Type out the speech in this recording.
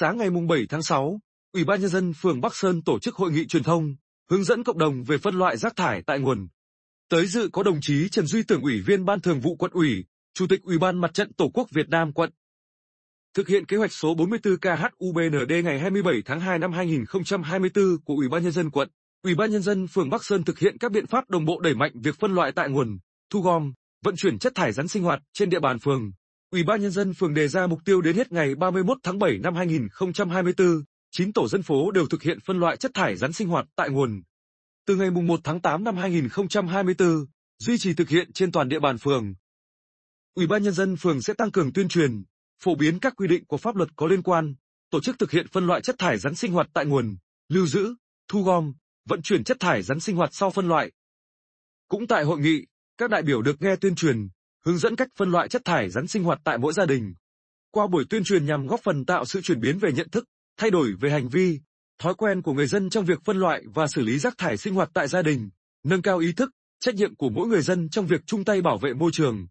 Sáng ngày 7 tháng 6, Ủy ban Nhân dân phường Bắc Sơn tổ chức hội nghị truyền thông, hướng dẫn cộng đồng về phân loại rác thải tại nguồn. Tới dự có đồng chí Trần Duy Tưởng Ủy viên Ban Thường vụ Quận ủy, Chủ tịch Ủy ban Mặt trận Tổ quốc Việt Nam quận. Thực hiện kế hoạch số 44 KHUBND ngày 27 tháng 2 năm 2024 của Ủy ban Nhân dân quận, Ủy ban Nhân dân phường Bắc Sơn thực hiện các biện pháp đồng bộ đẩy mạnh việc phân loại tại nguồn, thu gom, vận chuyển chất thải rắn sinh hoạt trên địa bàn phường Ủy ban nhân dân phường đề ra mục tiêu đến hết ngày 31 tháng 7 năm 2024, 9 tổ dân phố đều thực hiện phân loại chất thải rắn sinh hoạt tại nguồn. Từ ngày 1 tháng 8 năm 2024, duy trì thực hiện trên toàn địa bàn phường. Ủy ban nhân dân phường sẽ tăng cường tuyên truyền, phổ biến các quy định của pháp luật có liên quan, tổ chức thực hiện phân loại chất thải rắn sinh hoạt tại nguồn, lưu giữ, thu gom, vận chuyển chất thải rắn sinh hoạt sau phân loại. Cũng tại hội nghị, các đại biểu được nghe tuyên truyền, hướng dẫn cách phân loại chất thải rắn sinh hoạt tại mỗi gia đình. Qua buổi tuyên truyền nhằm góp phần tạo sự chuyển biến về nhận thức, thay đổi về hành vi, thói quen của người dân trong việc phân loại và xử lý rác thải sinh hoạt tại gia đình, nâng cao ý thức, trách nhiệm của mỗi người dân trong việc chung tay bảo vệ môi trường.